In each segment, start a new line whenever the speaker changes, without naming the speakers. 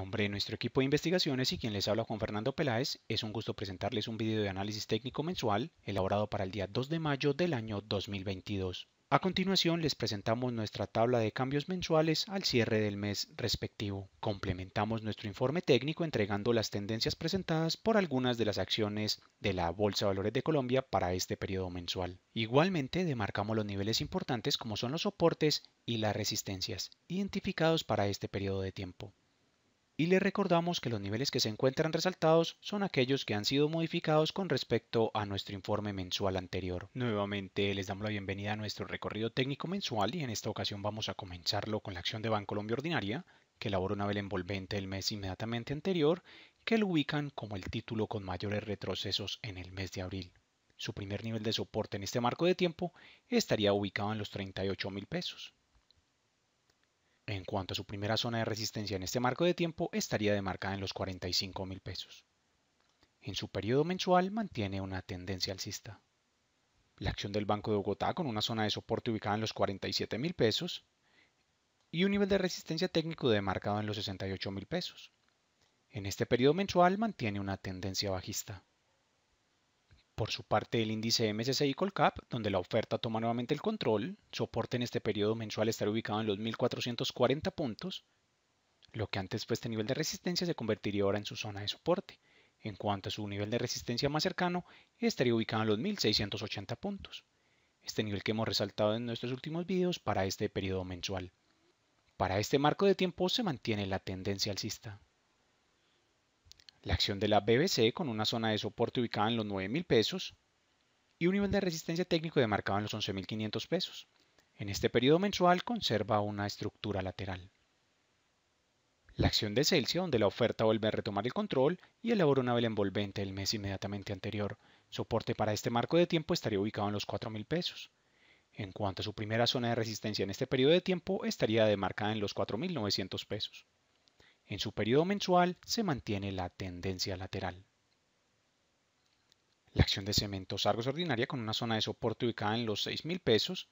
nombre de nuestro equipo de investigaciones y quien les habla con Fernando Peláez, es un gusto presentarles un video de análisis técnico mensual elaborado para el día 2 de mayo del año 2022. A continuación les presentamos nuestra tabla de cambios mensuales al cierre del mes respectivo. Complementamos nuestro informe técnico entregando las tendencias presentadas por algunas de las acciones de la Bolsa de Valores de Colombia para este periodo mensual. Igualmente demarcamos los niveles importantes como son los soportes y las resistencias, identificados para este periodo de tiempo y les recordamos que los niveles que se encuentran resaltados son aquellos que han sido modificados con respecto a nuestro informe mensual anterior. Nuevamente les damos la bienvenida a nuestro recorrido técnico mensual y en esta ocasión vamos a comenzarlo con la acción de colombia Ordinaria, que elaboró una vela envolvente el mes inmediatamente anterior, que lo ubican como el título con mayores retrocesos en el mes de abril. Su primer nivel de soporte en este marco de tiempo estaría ubicado en los 38 mil pesos en cuanto a su primera zona de resistencia en este marco de tiempo, estaría demarcada en los 45 mil pesos. En su periodo mensual mantiene una tendencia alcista. La acción del Banco de Bogotá con una zona de soporte ubicada en los 47 mil pesos y un nivel de resistencia técnico demarcado en los 68 mil pesos. En este periodo mensual mantiene una tendencia bajista. Por su parte, el índice MSCI Colcap, donde la oferta toma nuevamente el control, soporte en este periodo mensual estaría ubicado en los 1440 puntos, lo que antes fue este nivel de resistencia se convertiría ahora en su zona de soporte. En cuanto a su nivel de resistencia más cercano, estaría ubicado en los 1680 puntos, este nivel que hemos resaltado en nuestros últimos videos para este periodo mensual. Para este marco de tiempo se mantiene la tendencia alcista la acción de la BBC con una zona de soporte ubicada en los 9.000 pesos y un nivel de resistencia técnico demarcado en los 11.500 pesos. En este periodo mensual conserva una estructura lateral. La acción de Celsius, donde la oferta vuelve a retomar el control y elabora una vela envolvente el mes inmediatamente anterior. Soporte para este marco de tiempo estaría ubicado en los 4.000 pesos. En cuanto a su primera zona de resistencia en este periodo de tiempo, estaría demarcada en los 4.900 pesos. En su periodo mensual se mantiene la tendencia lateral. La acción de cementos Argos ordinaria con una zona de soporte ubicada en los 6.000 pesos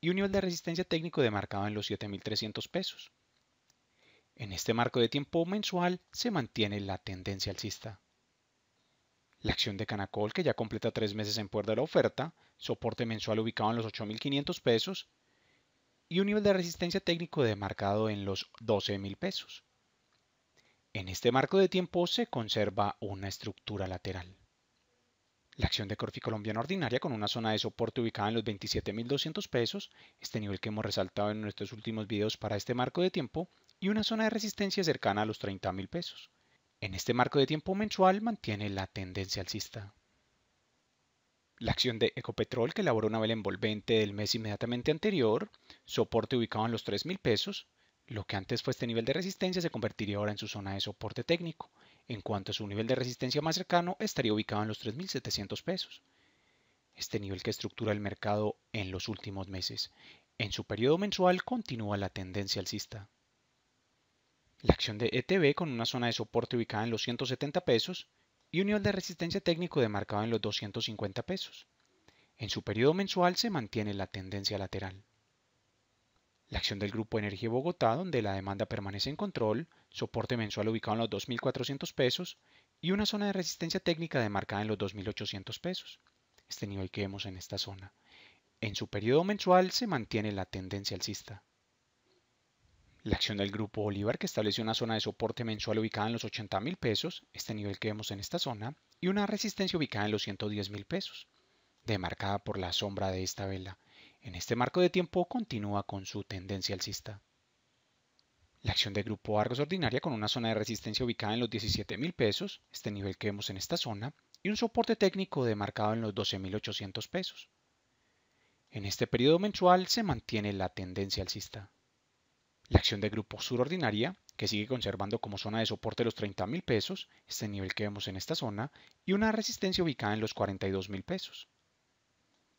y un nivel de resistencia técnico demarcado en los 7.300 pesos. En este marco de tiempo mensual se mantiene la tendencia alcista. La acción de Canacol, que ya completa tres meses en puerta de la oferta, soporte mensual ubicado en los 8.500 pesos y un nivel de resistencia técnico demarcado en los 12.000 pesos. En este marco de tiempo se conserva una estructura lateral. La acción de Corfi colombiana ordinaria con una zona de soporte ubicada en los 27.200 pesos, este nivel que hemos resaltado en nuestros últimos videos para este marco de tiempo, y una zona de resistencia cercana a los 30.000 pesos. En este marco de tiempo mensual mantiene la tendencia alcista. La acción de Ecopetrol, que elaboró una vela envolvente del mes inmediatamente anterior, soporte ubicado en los 3.000 pesos, lo que antes fue este nivel de resistencia se convertiría ahora en su zona de soporte técnico. En cuanto a su nivel de resistencia más cercano, estaría ubicado en los 3.700 pesos. Este nivel que estructura el mercado en los últimos meses. En su periodo mensual continúa la tendencia alcista. La acción de ETB con una zona de soporte ubicada en los 170 pesos y un nivel de resistencia técnico demarcado en los 250 pesos. En su periodo mensual se mantiene la tendencia lateral. La acción del Grupo Energía Bogotá, donde la demanda permanece en control, soporte mensual ubicado en los 2.400 pesos y una zona de resistencia técnica demarcada en los 2.800 pesos. Este nivel que vemos en esta zona. En su periodo mensual se mantiene la tendencia alcista. La acción del Grupo Bolívar, que establece una zona de soporte mensual ubicada en los 80.000 pesos, este nivel que vemos en esta zona, y una resistencia ubicada en los 110.000 pesos, demarcada por la sombra de esta vela en este marco de tiempo continúa con su tendencia alcista. La acción de grupo Argos ordinaria con una zona de resistencia ubicada en los $17,000, pesos, este nivel que vemos en esta zona, y un soporte técnico demarcado en los 12.800 pesos. En este periodo mensual se mantiene la tendencia alcista. La acción de grupo sur ordinaria, que sigue conservando como zona de soporte los $30,000, pesos, este nivel que vemos en esta zona, y una resistencia ubicada en los $42,000. pesos.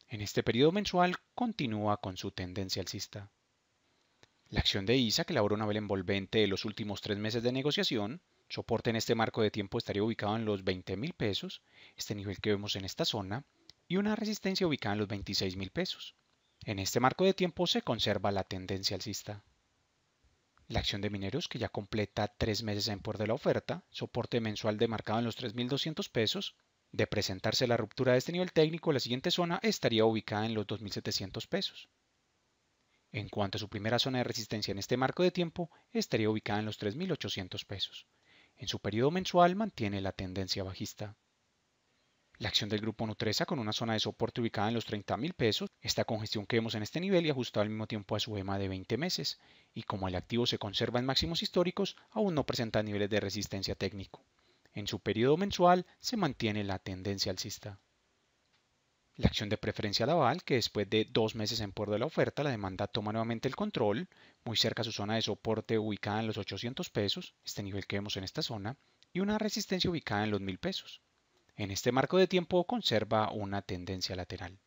En este periodo mensual continúa con su tendencia alcista. La acción de ISA, que elaboró una vela envolvente de los últimos tres meses de negociación, soporte en este marco de tiempo estaría ubicado en los $20,000, pesos, este nivel que vemos en esta zona, y una resistencia ubicada en los $26,000. pesos. En este marco de tiempo se conserva la tendencia alcista. La acción de mineros, que ya completa tres meses en por de la oferta, soporte mensual demarcado en los 3.200 pesos, de presentarse la ruptura de este nivel técnico, la siguiente zona estaría ubicada en los 2.700 pesos. En cuanto a su primera zona de resistencia en este marco de tiempo, estaría ubicada en los 3.800 pesos. En su periodo mensual mantiene la tendencia bajista. La acción del grupo Nutresa con una zona de soporte ubicada en los 30,000 pesos, esta congestión que vemos en este nivel y ajustado al mismo tiempo a su EMA de 20 meses, y como el activo se conserva en máximos históricos, aún no presenta niveles de resistencia técnico. En su periodo mensual se mantiene la tendencia alcista. La acción de preferencia Laval, que después de dos meses en puerto de la oferta, la demanda toma nuevamente el control, muy cerca su zona de soporte ubicada en los 800 pesos, este nivel que vemos en esta zona, y una resistencia ubicada en los 1000 pesos. En este marco de tiempo conserva una tendencia lateral.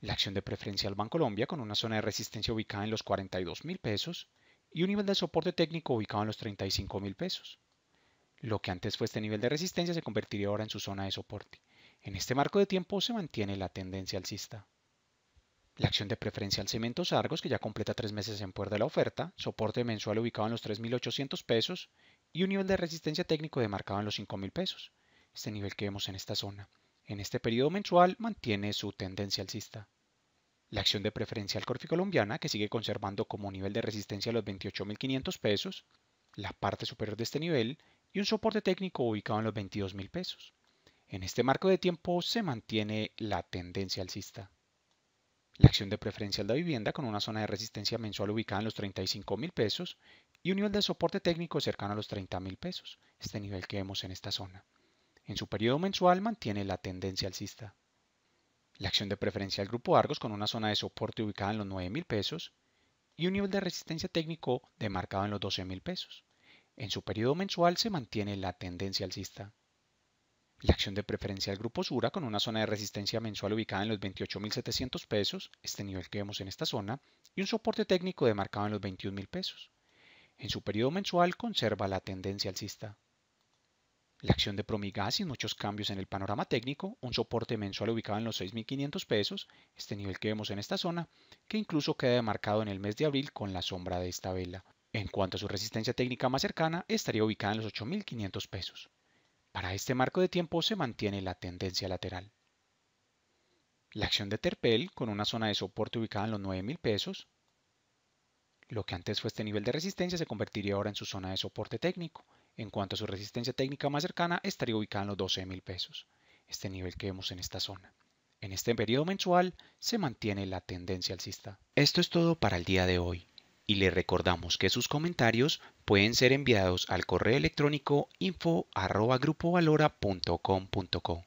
La acción de preferencia al Banco Colombia con una zona de resistencia ubicada en los 42 mil pesos y un nivel de soporte técnico ubicado en los 35 mil pesos. Lo que antes fue este nivel de resistencia se convertiría ahora en su zona de soporte. En este marco de tiempo se mantiene la tendencia alcista. La acción de preferencia al Cementos Argos, que ya completa tres meses en puerta de la oferta, soporte mensual ubicado en los 3.800 pesos y un nivel de resistencia técnico demarcado en los 5.000 pesos, este nivel que vemos en esta zona. En este periodo mensual mantiene su tendencia alcista la acción de Preferencia preferencial colombiana, que sigue conservando como nivel de resistencia los 28.500 pesos, la parte superior de este nivel y un soporte técnico ubicado en los 22.000 pesos. En este marco de tiempo se mantiene la tendencia alcista. La acción de Preferencia de vivienda con una zona de resistencia mensual ubicada en los 35.000 pesos y un nivel de soporte técnico cercano a los 30.000 pesos, este nivel que vemos en esta zona. En su periodo mensual mantiene la tendencia alcista la acción de preferencia del grupo Argos con una zona de soporte ubicada en los 9,000 pesos y un nivel de resistencia técnico demarcado en los 12,000 pesos. En su periodo mensual se mantiene la tendencia alcista. La acción de preferencia del grupo Sura con una zona de resistencia mensual ubicada en los 28.700 pesos, este nivel que vemos en esta zona, y un soporte técnico demarcado en los 21.000 pesos. En su periodo mensual conserva la tendencia alcista la acción de Promigas sin muchos cambios en el panorama técnico, un soporte mensual ubicado en los 6.500 pesos, este nivel que vemos en esta zona, que incluso queda demarcado en el mes de abril con la sombra de esta vela. En cuanto a su resistencia técnica más cercana, estaría ubicada en los 8.500 pesos. Para este marco de tiempo se mantiene la tendencia lateral. La acción de Terpel con una zona de soporte ubicada en los 9.000 pesos, lo que antes fue este nivel de resistencia se convertiría ahora en su zona de soporte técnico, en cuanto a su resistencia técnica más cercana, estaría ubicada en los 12,000 pesos, este nivel que vemos en esta zona. En este periodo mensual se mantiene la tendencia alcista. Esto es todo para el día de hoy y le recordamos que sus comentarios pueden ser enviados al correo electrónico info@grupovalora.com.co.